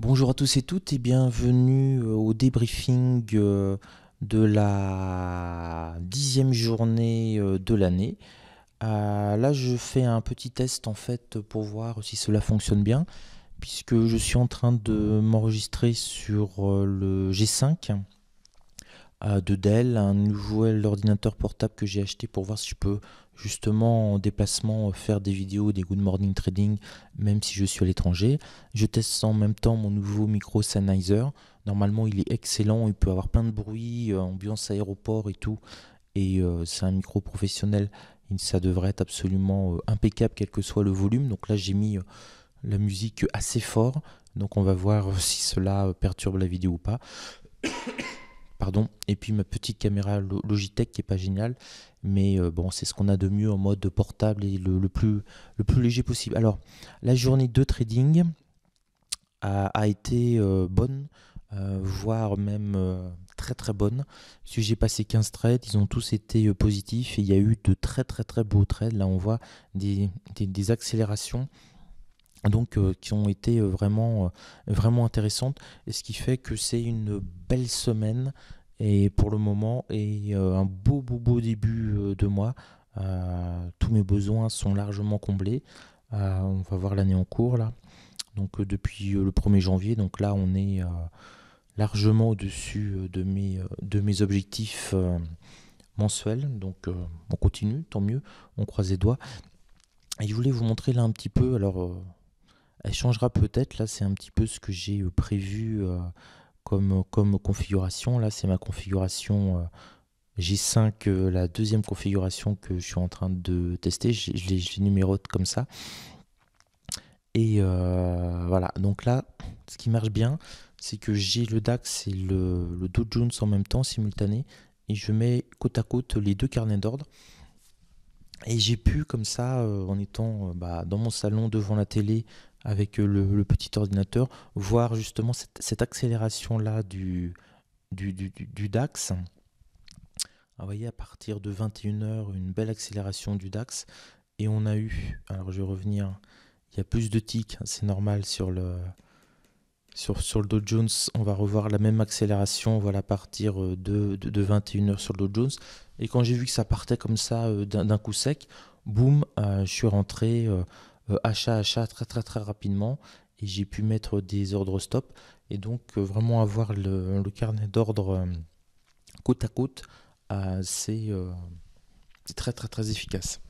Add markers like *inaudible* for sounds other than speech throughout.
Bonjour à tous et toutes et bienvenue euh, au débriefing euh, de la dixième journée euh, de l'année. là, je fais un petit test en fait pour voir si cela fonctionne bien, puisque je suis en train de m'enregistrer sur le G5 de Dell, un nouvel ordinateur portable que j'ai acheté pour voir si je peux justement en déplacement euh, faire des vidéos, des good morning trading, même si je suis à l'étranger. Je teste en même temps mon nouveau micro Sennheiser. Normalement, il est excellent, il peut avoir plein de bruit, euh, ambiance aéroport et tout. Et euh, c'est un micro professionnel, ça devrait être absolument impeccable, quel que soit le volume. Donc là, j'ai mis la musique assez fort. Donc on va voir si cela perturbe la vidéo ou pas et puis ma petite caméra Logitech qui est pas géniale, mais euh, bon, c'est ce qu'on a de mieux en mode portable et le, plus, le plus léger possible. Alors, la journée de trading a, été euh, bonne, euh, voire même très très bonne, si j'ai passé 15 trades, ils ont tous été positifs, et il y a eu de très très très beaux trades, là on voit des, accélérations donc qui ont été vraiment, vraiment intéressantes et ce qui fait que c'est une belle semaine et pour le moment et euh, un beau beau beau début euh, de mois. Euh, tous mes besoins sont largement comblés. on va voir l'année en cours là. Donc depuis le 1er janvier, donc là on est largement au-dessus de mes, de mes objectifs mensuels. Donc on continue, tant mieux, on croise les doigts. Et je voulais vous montrer là un petit peu, alors elle changera peut-être, là c'est un petit peu ce que j'ai prévu comme, configuration. Là, c'est ma configuration euh, J5, euh, la deuxième configuration que je suis en train de tester. Je, les, numérote comme ça. Et euh, voilà, donc là, ce qui marche bien, c'est que j'ai le DAX et le, le, Dow Jones en même temps, simultané, et je mets côte à côte les deux carnets d'ordre. Et j'ai pu, comme ça, en étant bah, dans mon salon devant la télé, avec euh, le, petit ordinateur, voir justement cette, accélération-là du du, DAX. Ah, vous voyez, à partir de 21h, une belle accélération du DAX. Et on a eu, alors je vais revenir, il y a plus de tics, hein, c'est normal sur le, sur, le Dow Jones, on va revoir la même accélération voilà, à partir euh, de, 21h sur le Dow Jones. Et quand j'ai vu que ça partait comme ça euh, d'un coup sec, boum, je suis rentré. Euh, achat, achat très très très rapidement et j'ai pu mettre des ordres stop et donc euh, vraiment avoir le, carnet d'ordre euh, côte à côte, c'est très très très efficace.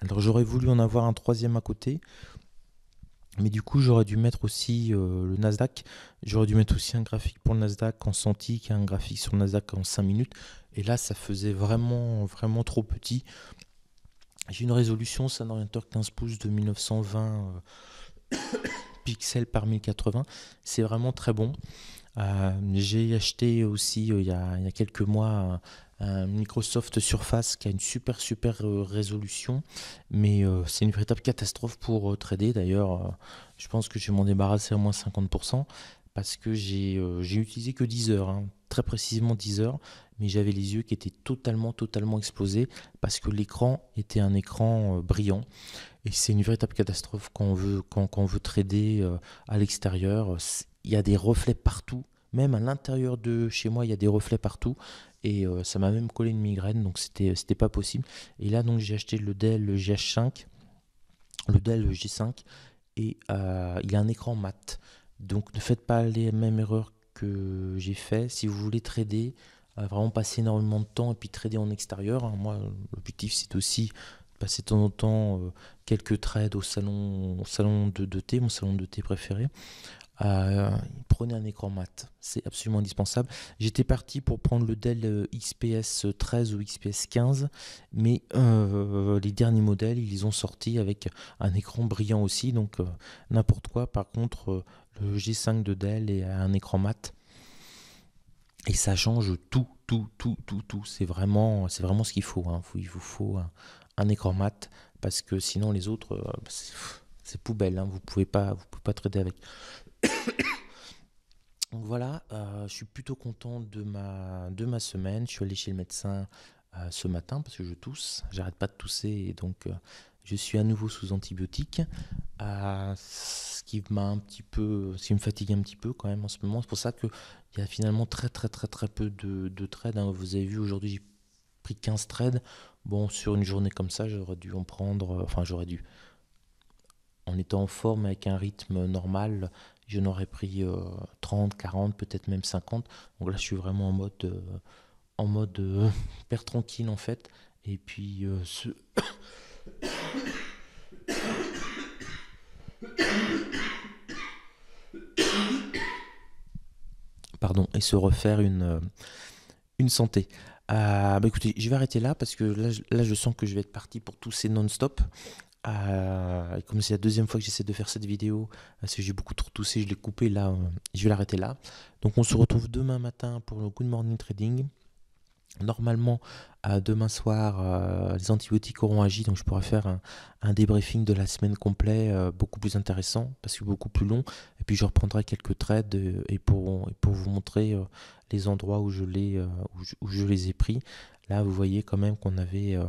Alors j'aurais voulu en avoir un troisième à côté, mais du coup, j'aurais dû mettre aussi le Nasdaq. J'aurais dû mettre aussi un graphique pour le Nasdaq en qui et un graphique sur le Nasdaq en 5 minutes. Et là, ça faisait vraiment, vraiment trop petit. J'ai une résolution, c'est un ordinateur 15 pouces de 1920 euh, *coughs* pixels par 1080. C'est vraiment très bon. Euh, j'ai acheté aussi euh, il, y a, quelques mois un Microsoft Surface qui a une super super résolution, mais c'est une véritable catastrophe pour trader. D'ailleurs, je pense que je vais m'en débarrasser au moins 50% parce que j'ai utilisé que 10 heures. Hein très précisément 10 heures, mais j'avais les yeux qui étaient totalement, totalement explosés parce que l'écran était un écran euh, brillant. Et c'est une véritable catastrophe quand on veut, quand, on veut trader euh, à l'extérieur. Il y a des reflets partout. Même à l'intérieur de chez moi, il y a des reflets partout. Et euh, ça m'a même collé une migraine, donc c'était, c'était pas possible. Et là, donc, j'ai acheté le Dell GH5, le Dell G5, et il y a un écran mat. Donc ne faites pas les mêmes erreurs j'ai fait. Si vous voulez trader, euh, vraiment passer énormément de temps et puis trader en extérieur. Hein, moi, l'objectif, c'est aussi passer de temps en temps euh, quelques trades au salon, au salon de, de thé, mon salon de thé préféré. Euh, prenez un écran mat, c'est absolument indispensable. J'étais parti pour prendre le Dell euh, XPS 13 euh, ou XPS 15, mais les derniers modèles, ils ont sorti avec un écran brillant aussi, donc n'importe quoi. Par contre, le G5 de Dell est un écran mat. Et ça change tout, tout, tout, tout, tout. C'est vraiment, c'est vraiment ce qu'il faut, hein. Il vous faut un, écran mat parce que sinon les autres, bah, c'est poubelle, hein, vous pouvez pas, vous pouvez pas trader avec. *coughs* Donc voilà, euh, je suis plutôt content de ma, de ma semaine. Je suis allé chez le médecin euh, ce matin parce que je tousse, j'arrête pas de tousser et donc euh, je suis à nouveau sous antibiotiques. ce qui m'a un petit peu, ce qui me fatigue un petit peu quand même en ce moment. C'est pour ça il y a finalement très très très très peu de, de trades. Hein. Vous avez vu aujourd'hui j'ai pris 15 trades. Bon, sur une journée comme ça, j'aurais dû en prendre, enfin j'aurais dû en étant en forme avec un rythme normal, je n'aurais pris 30, euh, 40, peut-être même 50. Donc là, je suis vraiment en mode, euh, en mode euh, *laughs* père tranquille en fait. Et puis ce... *coughs* Pardon, et se refaire une, une santé. Ah, bah écoutez, je vais arrêter là parce que là, je sens que je vais être parti pour tous ces non-stop. Euh, comme c'est la deuxième fois que j'essaie de faire cette vidéo, parce euh, que j'ai beaucoup trop toussé, je l'ai coupé là, euh, je vais l'arrêter là. Donc on se retrouve demain matin pour le Good Morning Trading. Normalement, demain soir, les antibiotiques auront agi, donc je pourrai faire un, débriefing de la semaine complet, beaucoup plus intéressant, parce que beaucoup plus long. Et puis je reprendrai quelques trades et pour, pour vous montrer les endroits où je, les, euh, où, je, les ai pris. Là, vous voyez quand même qu'on avait euh,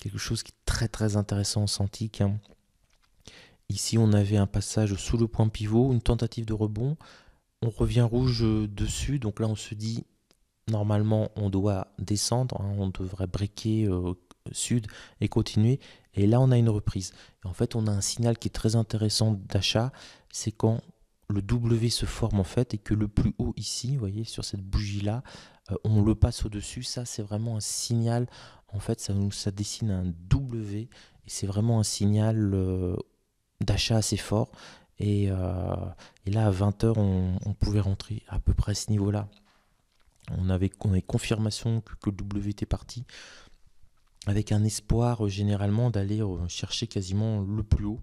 quelque chose qui est très très intéressant en Santique. Hein. Ici, on avait un passage sous le point pivot, une tentative de rebond. On revient rouge euh, dessus, donc là on se dit normalement on doit descendre, hein. on devrait briquer sud et continuer. Et là on a une reprise. en fait on a un signal qui est très intéressant d'achat, c'est quand le W se forme en fait et que le plus haut ici, vous voyez, sur cette bougie-là, euh, on le passe au-dessus. Ça, c'est vraiment un signal. En fait, ça, nous, ça dessine un W et c'est vraiment un signal euh, d'achat assez fort. Et, euh, là, à 20h, on, pouvait rentrer à peu près à ce niveau-là. On avait, confirmation que le W était parti avec un espoir généralement d'aller chercher quasiment le plus haut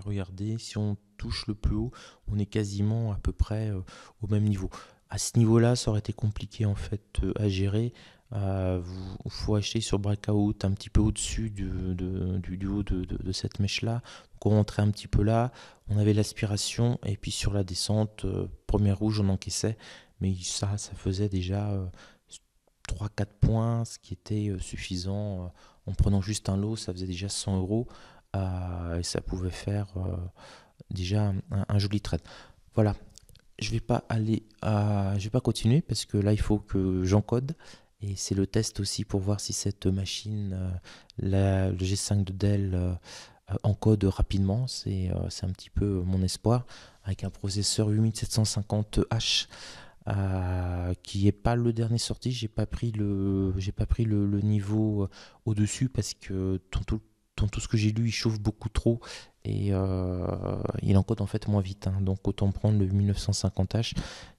regardez, si on touche le plus haut, on est quasiment à peu près euh, au même niveau. À ce niveau-là, ça aurait été compliqué en fait euh, à gérer. Euh, il faut acheter sur Breakout un petit peu au-dessus du, du, haut de, cette mèche-là. Donc on rentrait un petit peu là, on avait l'aspiration, et puis sur la descente, première rouge, on encaissait. Mais ça, ça faisait déjà 3-4 points, ce qui était suffisant. En prenant juste un lot, ça faisait déjà 100 euros et ça pouvait faire euh, déjà un, joli trade. Voilà, je vais pas aller, à... je vais pas continuer parce que là il faut que j'encode et c'est le test aussi pour voir si cette machine, euh, la, le G5 de Dell euh, encode rapidement. C'est un petit peu mon espoir avec un processeur 8750H. qui est pas le dernier sorti. J'ai pas pris le, pas pris le, niveau au dessus parce que tout, tout, tout ce que j'ai lu, il chauffe beaucoup trop et euh, il encode en fait moins vite. Hein. Donc autant prendre le 1950H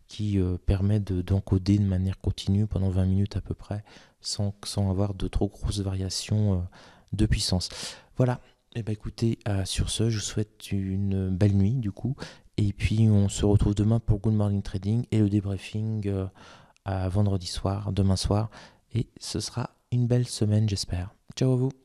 qui euh, permet d'encoder de, manière continue pendant 20 minutes à peu près sans, sans avoir de trop grosses variations euh, de puissance. Voilà. Et eh bah ben, écoutez, sur ce, je vous souhaite une belle nuit du coup. Et puis on se retrouve demain pour Good Morning Trading et le débriefing à vendredi soir, demain soir. Et ce sera une belle semaine j'espère. Ciao à vous